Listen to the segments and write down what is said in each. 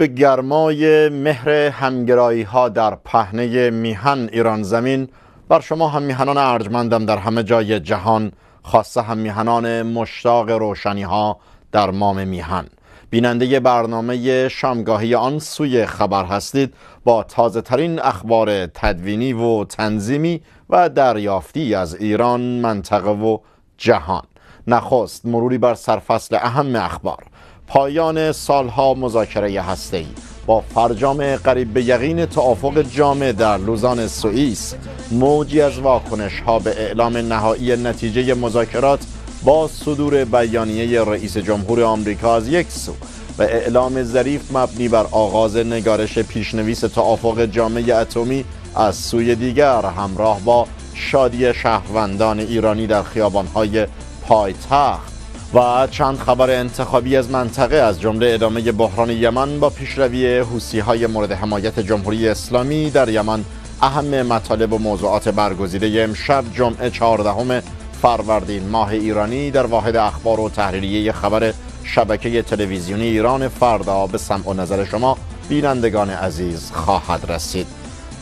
به گرمای مهر همگرایی ها در پهنه میهن ایران زمین بر شما هم میهنان ارجمندم در همه جای جهان خاصه هم میهنان مشتاق روشنی ها در مام میهن بیننده برنامه شامگاهی آن سوی خبر هستید با تازه ترین اخبار تدوینی و تنظیمی و دریافتی از ایران منطقه و جهان نخست مروری بر سرفصل اهم اخبار پایان سالها مذاکره هسته‌ای با فرجام قریب به یقین توافق جامع در لوزان سوئیس موجی از واکنش ها به اعلام نهایی نتیجه مذاکرات با صدور بیانیه رئیس جمهور آمریکا از یک سو و اعلام ظریف مبنی بر آغاز نگارش پیشنویس توافق جامع اتمی از سوی دیگر همراه با شادی شهروندان ایرانی در خیابان‌های پایتخت و چند خبر انتخابی از منطقه از جمله ادامه بحران یمن با پیشروی های مورد حمایت جمهوری اسلامی در یمن اهم مطالب و موضوعات برگزیده امشب جمعه 14 فروردین ماه ایرانی در واحد اخبار و تحریریه خبر شبکه تلویزیونی ایران فردا به سمع و نظر شما بینندگان عزیز خواهد رسید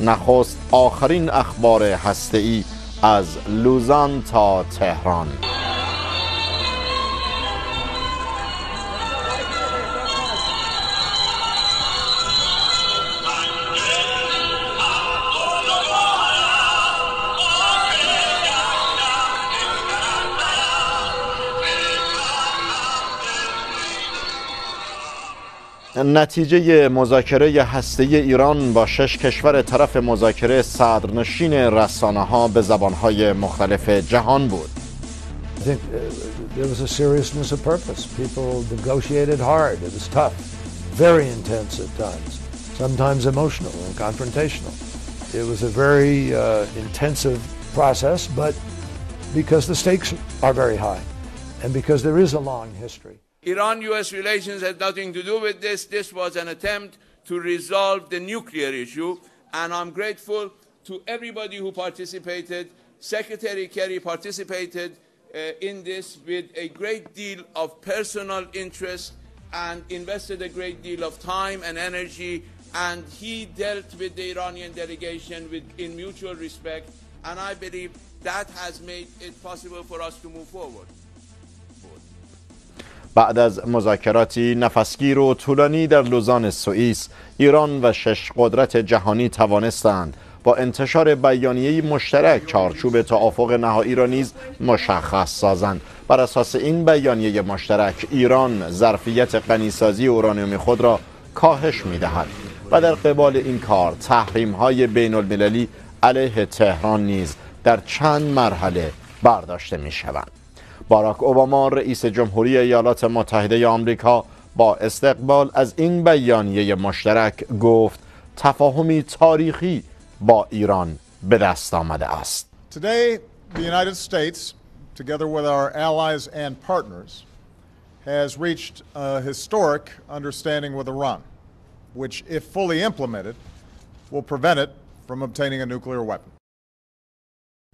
نخست آخرین اخبار ای از لوزان تا تهران نتیجه مذاکره هسته ایران با شش کشور طرف مذاکره صدرنشین رسانه ها به های مختلف جهان بود sometimes emotional and confrontational. It was a very uh, intensive process, but because the stakes are very high and because there is a long history. Iran-U.S. relations had nothing to do with this. This was an attempt to resolve the nuclear issue, and I'm grateful to everybody who participated. Secretary Kerry participated uh, in this with a great deal of personal interest and invested a great deal of time and energy, and he dealt with the Iranian delegation with, in mutual respect, and I believe that has made it possible for us to move forward. بعد از مذاکراتی نفسگیر و طولانی در لوزان سوئیس ایران و شش قدرت جهانی توانستند با انتشار بیانیه مشترک چارچوب توافق نهایی را نیز مشخص سازند بر اساس این بیانیه مشترک ایران ظرفیت غنیسازی اورانیوم خود را کاهش میدهد و در قبال این کار تحریم های بین المللی علیه تهران نیز در چند مرحله برداشته می شوند. باراک اوباما رئیس جمهوری ایالات متحده آمریکا با استقبال از این بیانیه مشترک گفت تفاهمی تاریخی با ایران به دست آمده است. Today, the United States, together with our allies and partners, has reached a historic understanding with Iran, which, if fully implemented, will prevent it from obtaining a nuclear weapon.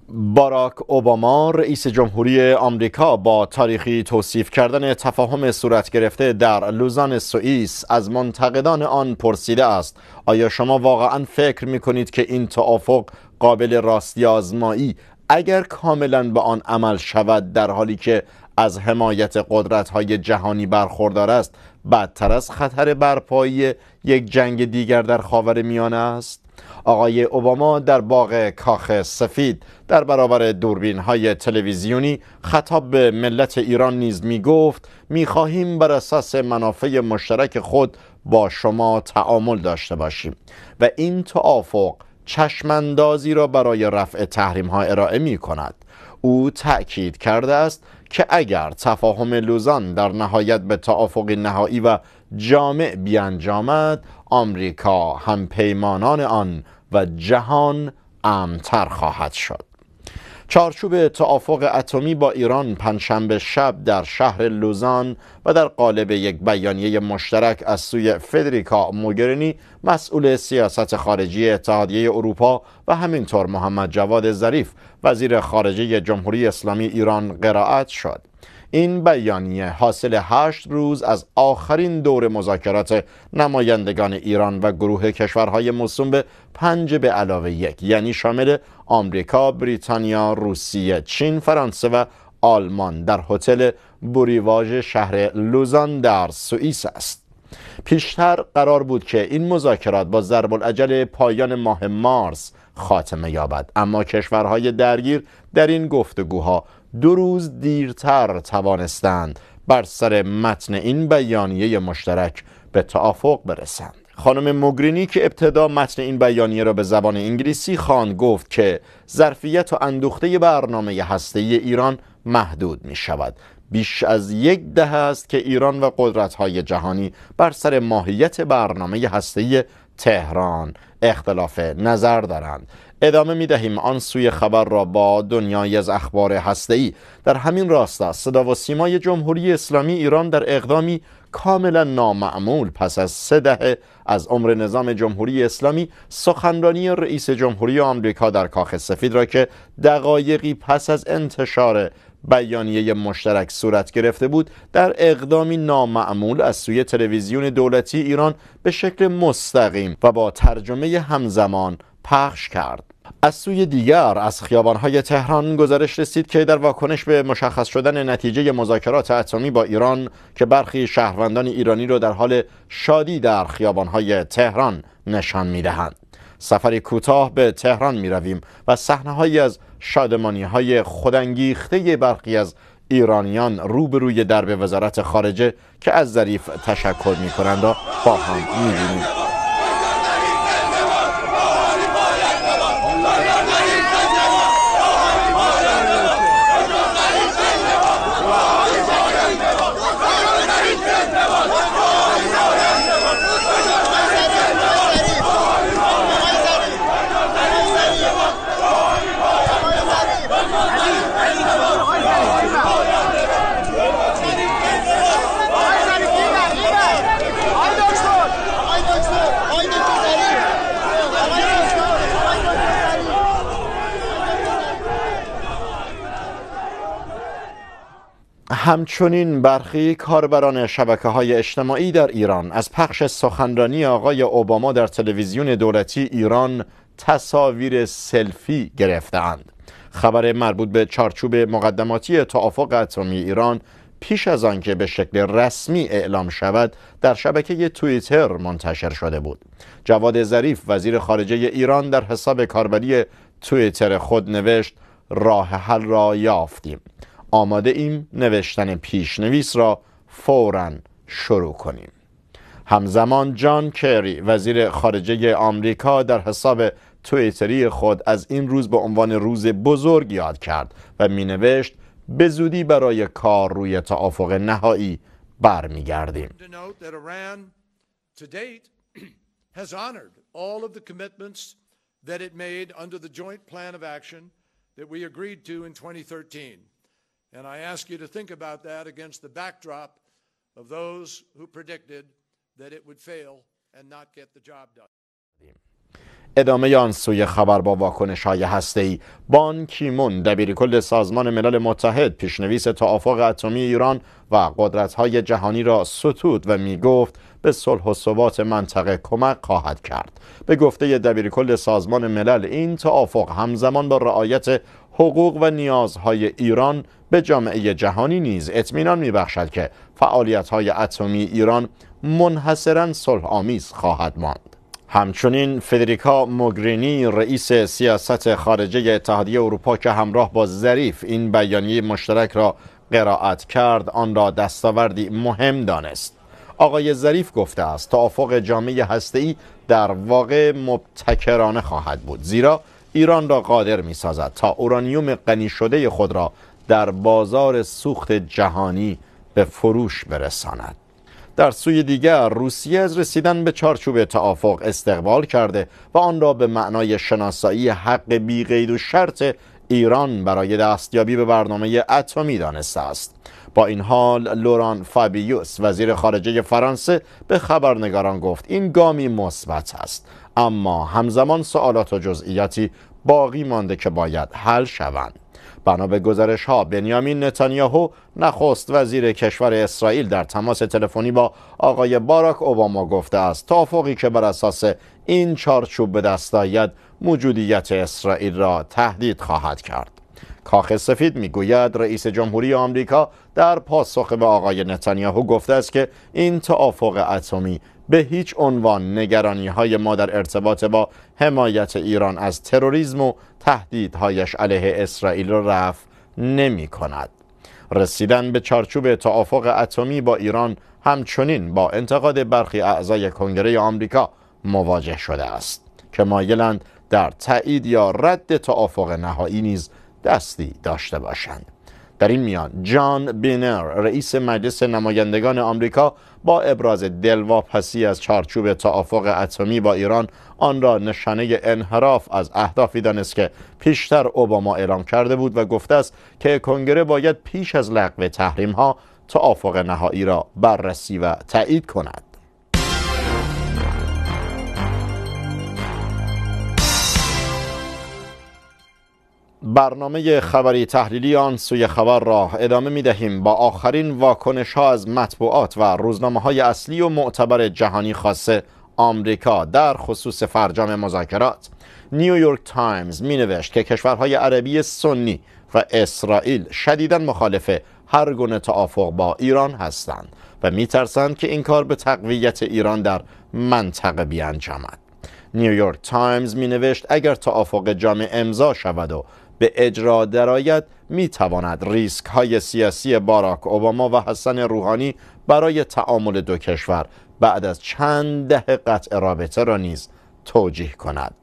باراک اوباما رئیس جمهوری آمریکا با تاریخی توصیف کردن تفاهم صورت گرفته در لوزان سوئیس از منتقدان آن پرسیده است آیا شما واقعا فکر می کنید که این توافق قابل راستی آزمایی اگر کاملا به آن عمل شود در حالی که از حمایت قدرت های جهانی برخوردار است بدتر از خطر برپایی یک جنگ دیگر در خاور میانه است آقای اوباما در باغ کاخ سفید در برابر دوربین های تلویزیونی خطاب به ملت ایران نیز می گفت می خواهیم بر اساس منافع مشترک خود با شما تعامل داشته باشیم و این توافق چشماندازی را برای رفع تحریم ها ارائه می کند او تأکید کرده است که اگر تفاهم لوزان در نهایت به توافق نهایی و جامع بیانجامد آمریکا هم پیمانان آن و جهان امتر خواهد شد چارچوب توافق اتمی با ایران پنجشنبه شب در شهر لوزان و در قالب یک بیانیه مشترک از سوی فدریکا موگرینی مسئول سیاست خارجی اتحادیه اروپا و همینطور محمد جواد ظریف وزیر خارجه جمهوری اسلامی ایران قرائت شد این بیانیه حاصل هشت روز از آخرین دور مذاکرات نمایندگان ایران و گروه کشورهای موسوم به پنج به علاوه یک یعنی شامل آمریکا، بریتانیا، روسیه، چین، فرانسه و آلمان در هتل بوریواژ شهر لوزان در سوئیس است. پیشتر قرار بود که این مذاکرات با ضرب العجل پایان ماه مارس خاتمه یابد اما کشورهای درگیر در این گفتگوها دو روز دیرتر توانستند بر سر متن این بیانیه مشترک به توافق برسند خانم مگرینی که ابتدا متن این بیانیه را به زبان انگلیسی خواند گفت که ظرفیت و اندوخته برنامه ای ایران محدود می شود بیش از یک دهه است که ایران و قدرت‌های جهانی بر سر ماهیت برنامه هسته‌ای تهران اختلاف نظر دارند ادامه می دهیم آن سوی خبر را با دنیای از اخبار ای. در همین راستا صدا و سیمای جمهوری اسلامی ایران در اقدامی کاملا نامعمول پس از سه دهه از عمر نظام جمهوری اسلامی سخنرانی رئیس جمهوری آمریکا در کاخ سفید را که دقایقی پس از انتشار بیانیه مشترک صورت گرفته بود در اقدامی نامعمول از سوی تلویزیون دولتی ایران به شکل مستقیم و با ترجمه همزمان پخش کرد از سوی دیگر از خیابانهای تهران گزارش رسید که در واکنش به مشخص شدن نتیجه مذاکرات اتمی با ایران که برخی شهروندان ایرانی را در حال شادی در خیابانهای تهران نشان میدهند سفری کوتاه به تهران می رویم و صحنههایی از شادمانی های خودانگیخته برخی از ایرانیان روبروی درب وزارت خارجه که از ظریف تشکر می کنند و با هم می همچنین برخی کاربران شبکه های اجتماعی در ایران از پخش سخنرانی آقای اوباما در تلویزیون دولتی ایران تصاویر سلفی گرفتند خبر مربوط به چارچوب مقدماتی توافق اتمی ایران پیش از آنکه به شکل رسمی اعلام شود در شبکه توییتر منتشر شده بود جواد ظریف وزیر خارجه ایران در حساب کاربری توییتر خود نوشت راه حل را یافتیم آماده ایم نوشتن پیشنویس را فورا شروع کنیم همزمان جان کری وزیر خارجه آمریکا در حساب تویتری خود از این روز به عنوان روز بزرگ یاد کرد و می نوشت به زودی برای کار روی توافق نهایی برمیگردیم 2013. And I ask you to think about that against the backdrop of those who predicted that it would fail and not get the job done. ادامه آن سوی خبر با واکنش های هسته ای بان کیمون دبیر کل سازمان ملل متحد پیشنویس توافق اتمی ایران و قدرت های جهانی را ستود و می گفت به صلح و ثبات منطقه کمک خواهد کرد به گفته دبیر کل سازمان ملل این توافق همزمان با رعایت حقوق و نیازهای ایران به جامعه جهانی نیز اطمینان میبخشد که فعالیت‌های اتمی ایران منحصرا آمیز خواهد ماند همچنین فدریکا موگرینی رئیس سیاست خارجه اتحادیه اروپا که همراه با ظریف این بیانیه مشترک را قرائت کرد آن را دستاوردی مهم دانست آقای ظریف گفته است توافق جامعه هسته‌ای در واقع مبتکرانه خواهد بود زیرا ایران را قادر می سازد تا اورانیوم غنی شده خود را در بازار سوخت جهانی به فروش برساند در سوی دیگر روسیه از رسیدن به چارچوب توافق استقبال کرده و آن را به معنای شناسایی حق بی و شرط ایران برای دستیابی به برنامه اتمی دانسته است با این حال لوران فابیوس وزیر خارجه فرانسه به خبرنگاران گفت این گامی مثبت است اما همزمان سوالات و جزئیاتی باقی مانده که باید حل شوند بنا به گزارش ها بنیامین نتانیاهو نخست وزیر کشور اسرائیل در تماس تلفنی با آقای باراک اوباما گفته است توافقی که بر اساس این چارچوب به دست آید موجودیت اسرائیل را تهدید خواهد کرد کاخ سفید میگوید رئیس جمهوری آمریکا در پاسخ به آقای نتانیاهو گفته است که این توافق اتمی به هیچ عنوان نگرانی های ما در ارتباط با حمایت ایران از تروریسم و تهدیدهایش علیه اسرائیل را رفع نمی کند. رسیدن به چارچوب توافق اتمی با ایران همچنین با انتقاد برخی اعضای کنگره آمریکا مواجه شده است که مایلند در تایید یا رد توافق نهایی نیز دستی داشته باشند در این میان جان بینر رئیس مجلس نمایندگان آمریکا با ابراز دلواپسی از چارچوب توافق اتمی با ایران آن را نشانه انحراف از اهدافی دانست که پیشتر اوباما اعلام کرده بود و گفته است که کنگره باید پیش از لغو تحریم ها توافق نهایی را بررسی و تایید کند برنامه خبری تحلیلی آن سوی خبر را ادامه می دهیم با آخرین واکنش ها از مطبوعات و روزنامه های اصلی و معتبر جهانی خاصه آمریکا در خصوص فرجام مذاکرات نیویورک تایمز می نوشت که کشورهای عربی سنی و اسرائیل شدیدا مخالف هر گونه توافق با ایران هستند و می ترسند که این کار به تقویت ایران در منطقه بیانجامد نیویورک تایمز می نوشت اگر توافق جامع امضا شود و به اجرا درآید میتواند ریسک های سیاسی باراک اوباما و حسن روحانی برای تعامل دو کشور بعد از چند دهه قطع رابطه را نیز توجیه کند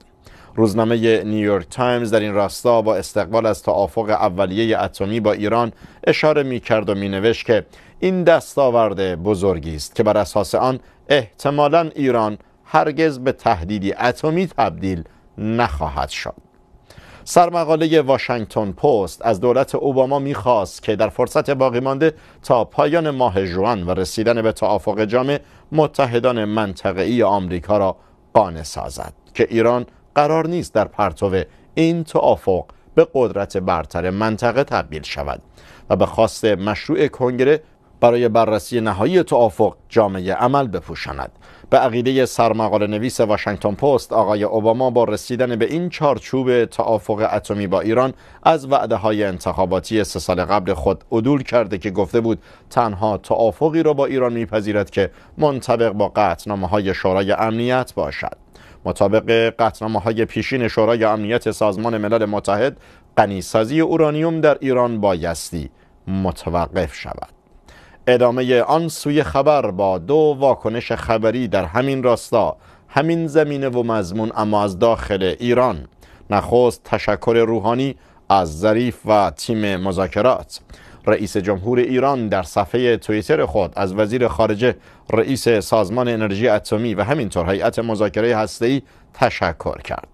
روزنامه نیویورک تایمز در این راستا با استقبال از توافق اولیه اتمی با ایران اشاره می کرد و می نوشت که این دستاورد بزرگی است که بر اساس آن احتمالا ایران هرگز به تهدیدی اتمی تبدیل نخواهد شد سرمقاله واشنگتن پست از دولت اوباما میخواست که در فرصت باقی تا پایان ماه جوان و رسیدن به توافق جامع متحدان منطقه‌ای آمریکا را قانع سازد که ایران قرار نیست در پرتو این توافق به قدرت برتر منطقه تبدیل شود و به خواست مشروع کنگره برای بررسی نهایی توافق جامعه عمل بپوشاند به عقیده سرمقاله نویس واشنگتن پست آقای اوباما با رسیدن به این چارچوب توافق اتمی با ایران از وعده های انتخاباتی سه سال قبل خود عدول کرده که گفته بود تنها توافقی را با ایران میپذیرد که منطبق با قطنامه های شورای امنیت باشد مطابق قطنامه های پیشین شورای امنیت سازمان ملل متحد قنیسازی اورانیوم در ایران بایستی متوقف شود ادامه آن سوی خبر با دو واکنش خبری در همین راستا همین زمینه و مضمون اما از داخل ایران نخست تشکر روحانی از ظریف و تیم مذاکرات رئیس جمهور ایران در صفحه توییتر خود از وزیر خارجه رئیس سازمان انرژی اتمی و همینطور هیئت مذاکره هسته‌ای تشکر کرد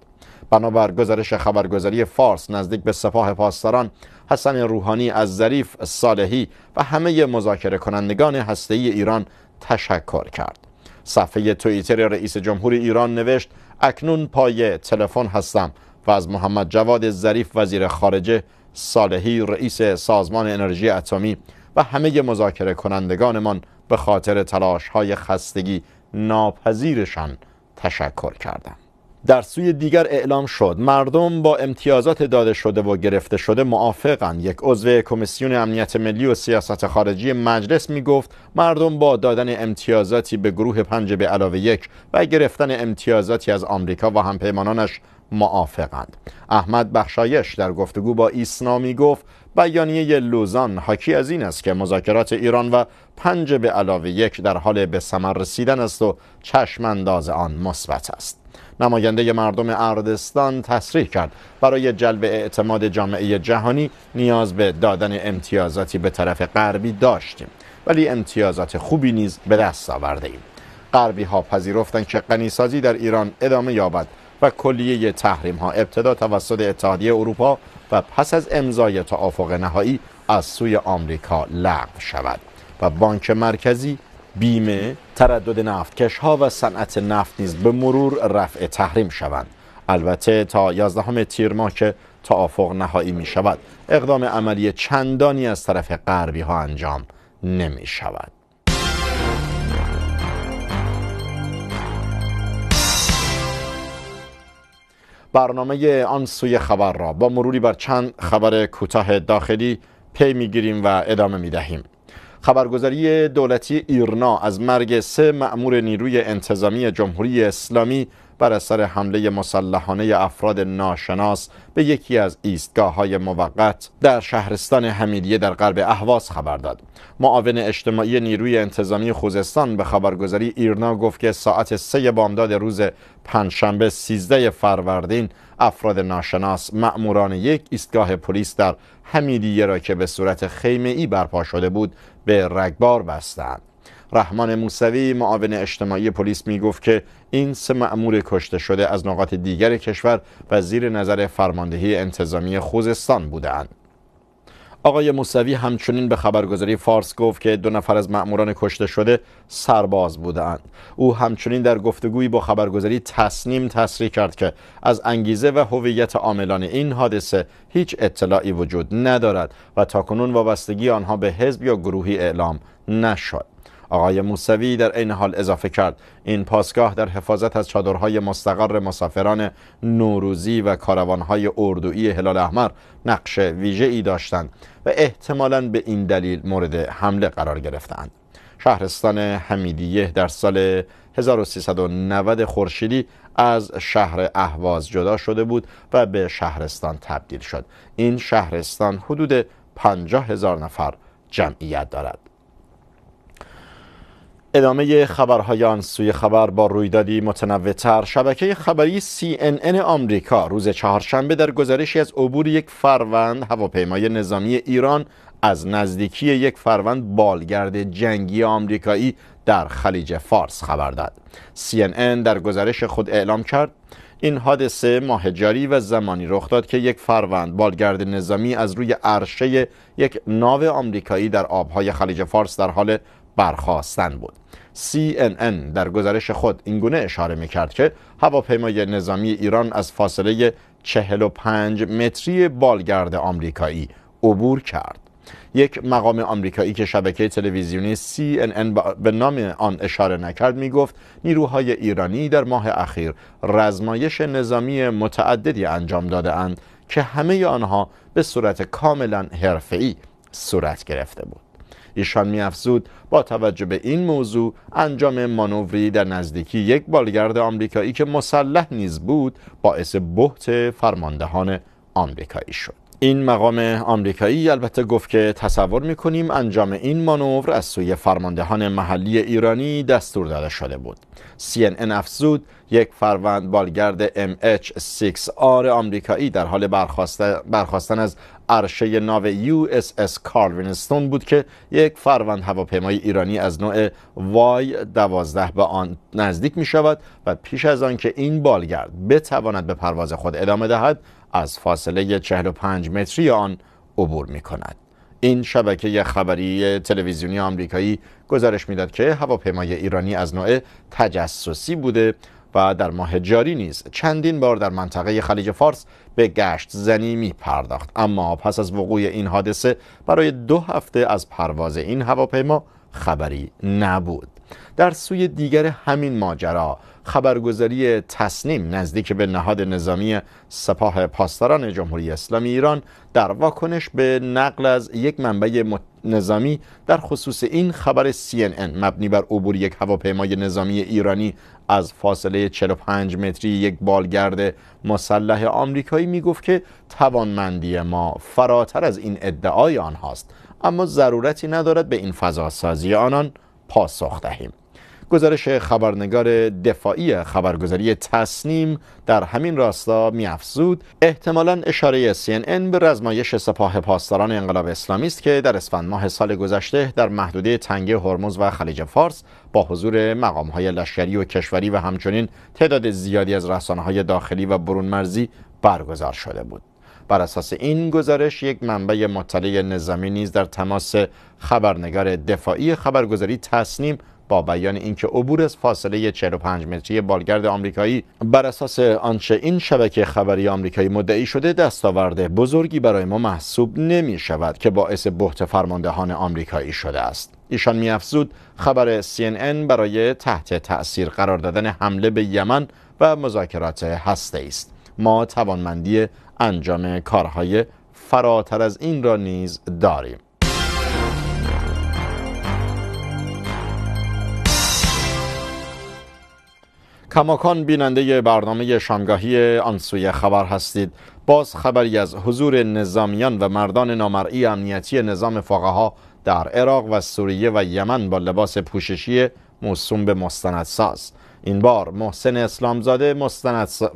بنابر گزارش خبرگزاری فارس نزدیک به سپاه پاسداران حسن روحانی از ظریف صالحی و همه مذاکره کنندگان ای ایران تشکر کرد صفحه توییتر رئیس جمهور ایران نوشت اکنون پای تلفن هستم و از محمد جواد ظریف وزیر خارجه صالحی رئیس سازمان انرژی اتمی و همه مذاکره کنندگانمان به خاطر تلاش های خستگی ناپذیرشان تشکر کردم در سوی دیگر اعلام شد مردم با امتیازات داده شده و گرفته شده موافقند یک عضو کمیسیون امنیت ملی و سیاست خارجی مجلس می گفت مردم با دادن امتیازاتی به گروه پنج به علاوه یک و گرفتن امتیازاتی از آمریکا و همپیمانانش موافقند احمد بخشایش در گفتگو با ایسنا می گفت بیانیه لوزان حاکی از این است که مذاکرات ایران و پنج به علاوه یک در حال به ثمر رسیدن است و چشم انداز آن مثبت است نماینده مردم اردستان تصریح کرد برای جلب اعتماد جامعه جهانی نیاز به دادن امتیازاتی به طرف غربی داشتیم ولی امتیازات خوبی نیز به دست آورده ایم غربی ها پذیرفتند که غنیسازی در ایران ادامه یابد و کلیه تحریم ها ابتدا توسط اتحادیه اروپا و پس از امضای توافق نهایی از سوی آمریکا لغو شود و بانک مرکزی بیمه تردد نفتکش ها و صنعت نفت نیز به مرور رفع تحریم شوند البته تا 11 تیر ماه که توافق نهایی می شود اقدام عملی چندانی از طرف غربی ها انجام نمی شود برنامه آن سوی خبر را با مروری بر چند خبر کوتاه داخلی پی گیریم و ادامه می دهیم خبرگزاری دولتی ایرنا از مرگ سه مأمور نیروی انتظامی جمهوری اسلامی بر اثر حمله مسلحانه افراد ناشناس به یکی از ایستگاه های موقت در شهرستان حمیدیه در غرب اهواز خبر داد معاون اجتماعی نیروی انتظامی خوزستان به خبرگزاری ایرنا گفت که ساعت سه بامداد روز پنجشنبه 13 فروردین افراد ناشناس مأموران یک ایستگاه پلیس در حمیدیه را که به صورت خیمه ای برپا شده بود به رگبار بستند رحمان موسوی معاون اجتماعی پلیس میگفت که این سه مأمور کشته شده از نقاط دیگر کشور و زیر نظر فرماندهی انتظامی خوزستان بودند. آقای موسوی همچنین به خبرگزاری فارس گفت که دو نفر از مأموران کشته شده سرباز بودند. او همچنین در گفتگویی با خبرگزاری تصنیم تصریح کرد که از انگیزه و هویت عاملان این حادثه هیچ اطلاعی وجود ندارد و تاکنون وابستگی آنها به حزب یا گروهی اعلام نشد. آقای موسوی در این حال اضافه کرد این پاسگاه در حفاظت از چادرهای مستقر مسافران نوروزی و کاروانهای اردویی هلال احمر نقش ویژه ای داشتند و احتمالا به این دلیل مورد حمله قرار گرفتند شهرستان حمیدیه در سال 1390 خورشیدی از شهر اهواز جدا شده بود و به شهرستان تبدیل شد این شهرستان حدود 50 هزار نفر جمعیت دارد ادامه خبرهای آن سوی خبر با رویدادی متنوعتر شبکه خبری CNN آمریکا روز چهارشنبه در گزارشی از عبور یک فروند هواپیمای نظامی ایران از نزدیکی یک فروند بالگرد جنگی آمریکایی در خلیج فارس خبر داد. CNN در گزارش خود اعلام کرد این حادثه ماه جاری و زمانی رخ داد که یک فروند بالگرد نظامی از روی عرشه یک ناو آمریکایی در آبهای خلیج فارس در حال برخواستن بود CNN در گزارش خود اینگونه اشاره میکرد که هواپیمای نظامی ایران از فاصله 45 متری بالگرد آمریکایی عبور کرد یک مقام آمریکایی که شبکه تلویزیونی CNN به نام آن اشاره نکرد می نیروهای ایرانی در ماه اخیر رزمایش نظامی متعددی انجام داده اند که همه آنها به صورت کاملا حرفه‌ای صورت گرفته بود ایشان میافزود با توجه به این موضوع انجام مانوری در نزدیکی یک بالگرد آمریکایی که مسلح نیز بود باعث بهت فرماندهان آمریکایی شد این مقام آمریکایی البته گفت که تصور میکنیم انجام این مانور از سوی فرماندهان محلی ایرانی دستور داده شده بود CNN افزود یک فروند بالگرد MH6R آمریکایی در حال برخواستن از عرشه ناو USS اس بود که یک فروند هواپیمای ایرانی از نوع وای 12 به آن نزدیک می شود و پیش از آن که این بالگرد بتواند به پرواز خود ادامه دهد از فاصله 45 متری آن عبور می کند. این شبکه خبری تلویزیونی آمریکایی گزارش میداد که هواپیمای ایرانی از نوع تجسسی بوده و در ماه جاری نیز چندین بار در منطقه خلیج فارس به گشت زنی می پرداخت اما پس از وقوع این حادثه برای دو هفته از پرواز این هواپیما خبری نبود در سوی دیگر همین ماجرا خبرگزاری تسنیم نزدیک به نهاد نظامی سپاه پاسداران جمهوری اسلامی ایران در واکنش به نقل از یک منبع نظامی در خصوص این خبر CNN مبنی بر عبور یک هواپیمای نظامی ایرانی از فاصله 45 متری یک بالگرد مسلح آمریکایی میگفت که توانمندی ما فراتر از این ادعای آنهاست اما ضرورتی ندارد به این فضا سازی آنان پاسخ دهیم گزارش خبرنگار دفاعی خبرگزاری تصنیم در همین راستا میافزود احتمالا اشاره این به رزمایش سپاه پاسداران انقلاب اسلامی است که در اسفند ماه سال گذشته در محدوده تنگه هرمز و خلیج فارس با حضور های لشکری و کشوری و همچنین تعداد زیادی از های داخلی و برون مرزی برگزار شده بود بر اساس این گزارش یک منبع مطلع نظامی نیز در تماس خبرنگار دفاعی خبرگزاری تسنیم با بیان اینکه عبور از فاصله 45 متری بالگرد آمریکایی بر اساس آنچه این شبکه خبری آمریکایی مدعی شده دستاورده بزرگی برای ما محسوب نمی شود که باعث بحت فرماندهان آمریکایی شده است ایشان میافزود خبر CNN برای تحت تأثیر قرار دادن حمله به یمن و مذاکرات هسته است ما توانمندی انجام کارهای فراتر از این را نیز داریم کماکان بیننده برنامه شامگاهی آنسوی خبر هستید باز خبری از حضور نظامیان و مردان نامرئی امنیتی نظام فقها در عراق و سوریه و یمن با لباس پوششی موسوم به مستندساز این بار محسن اسلامزاده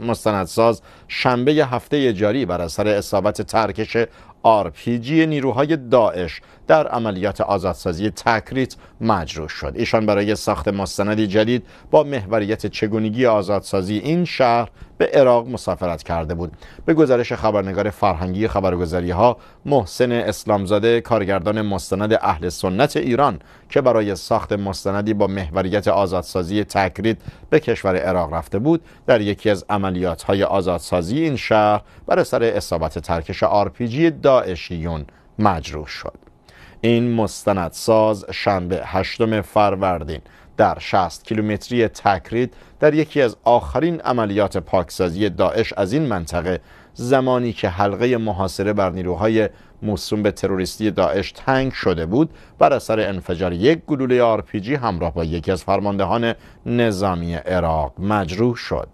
مستندساز شنبه هفته جاری بر اثر اصابت ترکش آرپیجی نیروهای داعش در عملیات آزادسازی تکریت مجروح شد ایشان برای ساخت مستندی جدید با محوریت چگونگی آزادسازی این شهر به عراق مسافرت کرده بود به گزارش خبرنگار فرهنگی خبرگزاری ها محسن اسلامزاده کارگردان مستند اهل سنت ایران که برای ساخت مستندی با محوریت آزادسازی تکرید به کشور عراق رفته بود در یکی از عملیات های آزادسازی این شهر بر سر اصابت ترکش آرپیجی داعشیون مجروح شد این مستندساز شنبه هشتم فروردین در 60 کیلومتری تکرید در یکی از آخرین عملیات پاکسازی داعش از این منطقه زمانی که حلقه محاصره بر نیروهای موسوم به تروریستی داعش تنگ شده بود بر اثر انفجار یک گلوله آرپیجی همراه با یکی از فرماندهان نظامی عراق مجروح شد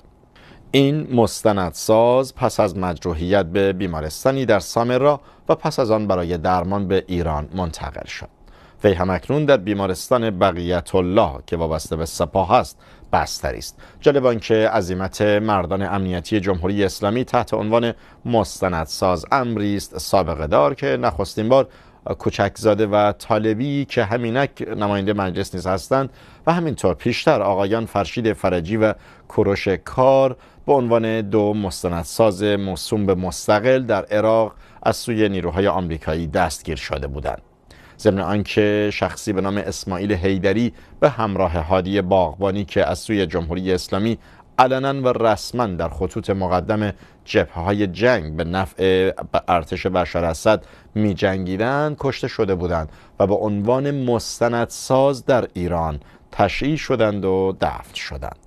این مستندساز پس از مجروحیت به بیمارستانی در سامرا و پس از آن برای درمان به ایران منتقل شد وی همکنون در بیمارستان بقیت الله که وابسته به سپاه است بستری است جالب آنکه عزیمت مردان امنیتی جمهوری اسلامی تحت عنوان مستندساز امری است سابقه دار که نخستین بار کوچکزاده و طالبی که همینک نماینده مجلس نیز هستند و همینطور پیشتر آقایان فرشید فرجی و کروش کار به عنوان دو مستندساز موسوم به مستقل در عراق از سوی نیروهای آمریکایی دستگیر شده بودند ضمن آنکه شخصی به نام اسماعیل حیدری به همراه هادی باغبانی که از سوی جمهوری اسلامی علنا و رسما در خطوط مقدم جبه های جنگ به نفع ارتش بشار اسد می جنگیدن کشته شده بودند و به عنوان مستندساز در ایران تشییع شدند و دفن شدند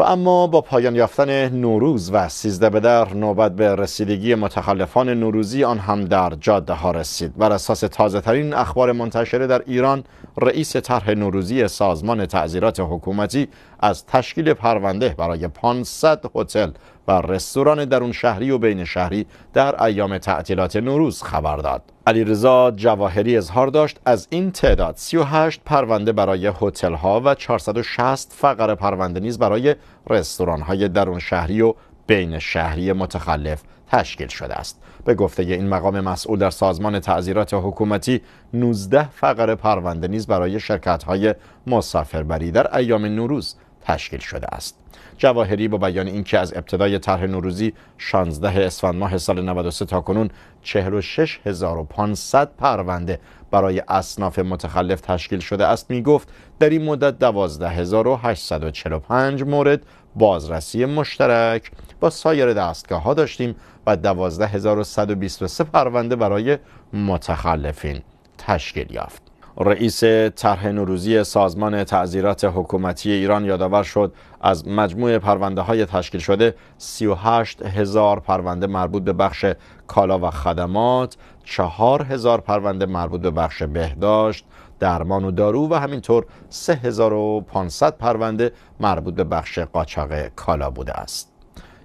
و اما با پایان یافتن نوروز و سیزده بدر نوبت به رسیدگی متخلفان نوروزی آن هم در جاده ها رسید بر اساس تازه ترین اخبار منتشره در ایران رئیس طرح نوروزی سازمان تعذیرات حکومتی از تشکیل پرونده برای 500 هتل و رستوران درون شهری و بین شهری در ایام تعطیلات نوروز خبر داد علیرضا جواهری اظهار داشت از این تعداد 38 پرونده برای هتل ها و 460 فقره پرونده نیز برای رستوران های درون شهری و بین شهری متخلف تشکیل شده است به گفته این مقام مسئول در سازمان تعذیرات حکومتی 19 فقره پرونده نیز برای شرکت های مسافربری در ایام نوروز تشکیل شده است جواهری با بیان اینکه از ابتدای طرح نوروزی 16 اسفند ماه سال 93 تا کنون 46500 پرونده برای اصناف متخلف تشکیل شده است می گفت در این مدت 12845 مورد بازرسی مشترک با سایر دستگاه ها داشتیم و 12123 پرونده برای متخلفین تشکیل یافت رئیس طرح نروزی سازمان تعذیرات حکومتی ایران یادآور شد از مجموع پرونده های تشکیل شده 38 هزار پرونده مربوط به بخش کالا و خدمات 4 هزار پرونده مربوط به بخش بهداشت درمان و دارو و همینطور 3500 پرونده مربوط به بخش قاچاق کالا بوده است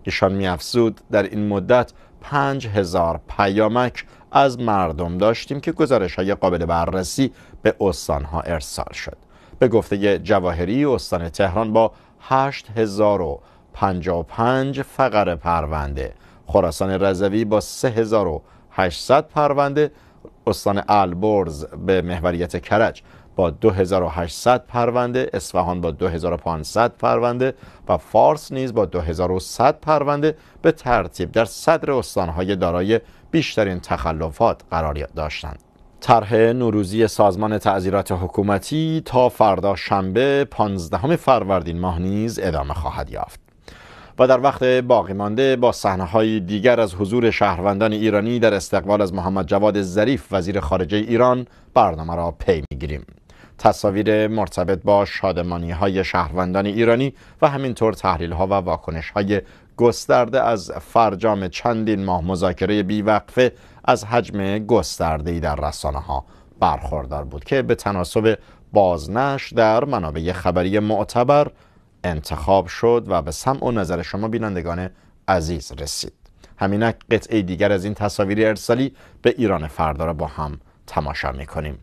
ایشان میافزود در این مدت 5000 پیامک از مردم داشتیم که گزارش های قابل بررسی به استانها ارسال شد به گفته جواهری استان تهران با 8055 فقر پرونده خراسان رضوی با 3800 پرونده استان البرز به محوریت کرج با 2800 پرونده اصفهان با 2500 پرونده و فارس نیز با 2100 پرونده به ترتیب در صدر استانهای دارای بیشترین تخلفات قرار داشتند. طرح نوروزی سازمان تعذیرات حکومتی تا فردا شنبه 15 فروردین ماه نیز ادامه خواهد یافت. و در وقت باقی مانده با صحنه های دیگر از حضور شهروندان ایرانی در استقبال از محمد جواد ظریف وزیر خارجه ایران برنامه را پی میگیریم تصاویر مرتبط با شادمانی های شهروندان ایرانی و همینطور تحلیل ها و واکنش های گسترده از فرجام چندین ماه مذاکره بیوقفه از حجم گسترده ای در رسانه ها برخوردار بود که به تناسب بازنش در منابع خبری معتبر انتخاب شد و به سمع و نظر شما بینندگان عزیز رسید همینک قطعه دیگر از این تصاویر ارسالی به ایران فردا را با هم تماشا میکنیم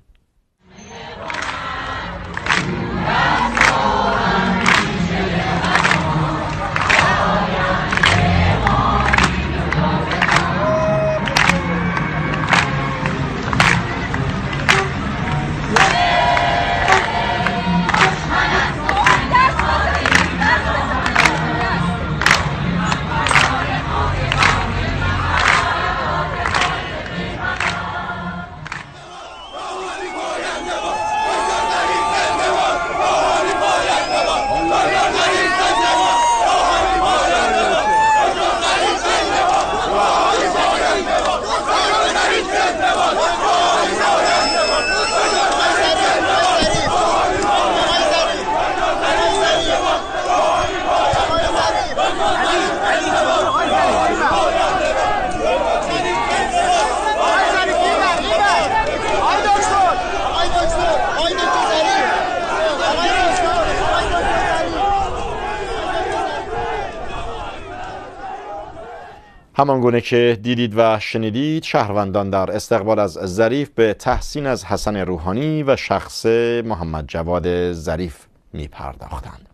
گونه که دیدید و شنیدید شهروندان در استقبال از ظریف به تحسین از حسن روحانی و شخص محمد جواد ظریف می پرداختند.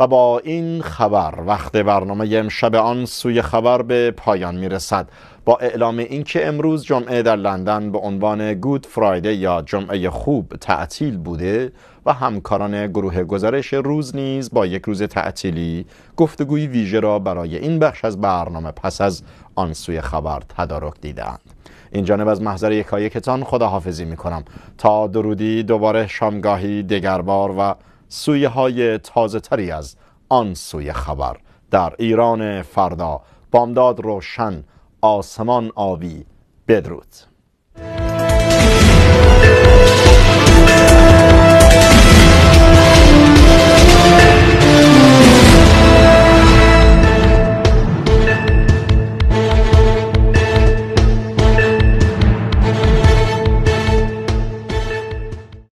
و با این خبر وقت برنامه امشب آن سوی خبر به پایان می رسد با اعلام اینکه امروز جمعه در لندن به عنوان گود فرایده یا جمعه خوب تعطیل بوده و همکاران گروه گزارش روز نیز با یک روز تعطیلی گفتگوی ویژه را برای این بخش از برنامه پس از آن سوی خبر تدارک دیدند این جانب از محضر یکایکتان خداحافظی می کنم تا درودی دوباره شامگاهی دگربار و سویه های تازه تری از آن سوی خبر در ایران فردا بامداد روشن آسمان آبی بدرود